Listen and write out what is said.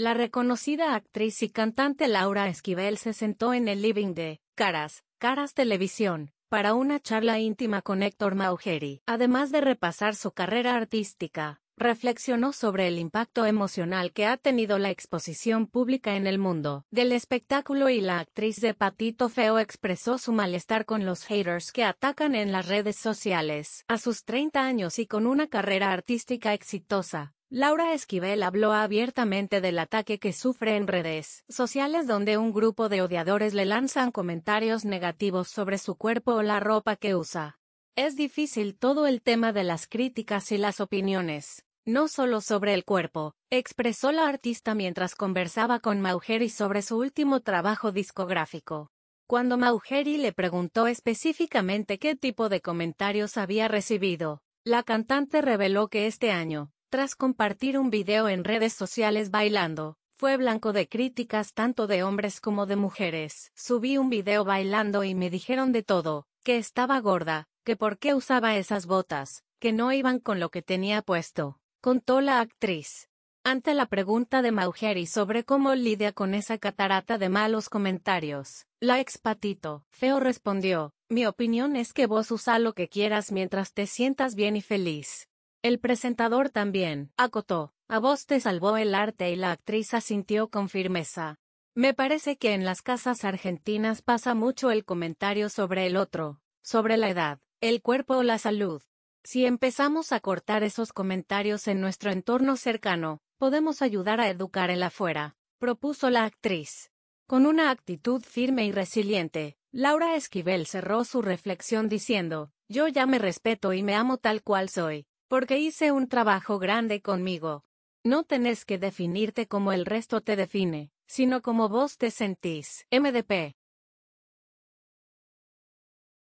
La reconocida actriz y cantante Laura Esquivel se sentó en el living de Caras, Caras Televisión, para una charla íntima con Héctor Maugeri. Además de repasar su carrera artística, reflexionó sobre el impacto emocional que ha tenido la exposición pública en el mundo del espectáculo y la actriz de Patito Feo expresó su malestar con los haters que atacan en las redes sociales. A sus 30 años y con una carrera artística exitosa, Laura Esquivel habló abiertamente del ataque que sufre en redes sociales donde un grupo de odiadores le lanzan comentarios negativos sobre su cuerpo o la ropa que usa. Es difícil todo el tema de las críticas y las opiniones, no solo sobre el cuerpo, expresó la artista mientras conversaba con Maugeri sobre su último trabajo discográfico. Cuando Maugeri le preguntó específicamente qué tipo de comentarios había recibido, la cantante reveló que este año, tras compartir un video en redes sociales bailando, fue blanco de críticas tanto de hombres como de mujeres. Subí un video bailando y me dijeron de todo, que estaba gorda, que por qué usaba esas botas, que no iban con lo que tenía puesto, contó la actriz. Ante la pregunta de Maugeri sobre cómo lidia con esa catarata de malos comentarios, la ex patito feo respondió, mi opinión es que vos usa lo que quieras mientras te sientas bien y feliz. El presentador también, acotó, a vos te salvó el arte y la actriz asintió con firmeza. Me parece que en las casas argentinas pasa mucho el comentario sobre el otro, sobre la edad, el cuerpo o la salud. Si empezamos a cortar esos comentarios en nuestro entorno cercano, podemos ayudar a educar el afuera, propuso la actriz. Con una actitud firme y resiliente, Laura Esquivel cerró su reflexión diciendo, yo ya me respeto y me amo tal cual soy. Porque hice un trabajo grande conmigo. No tenés que definirte como el resto te define, sino como vos te sentís. MDP.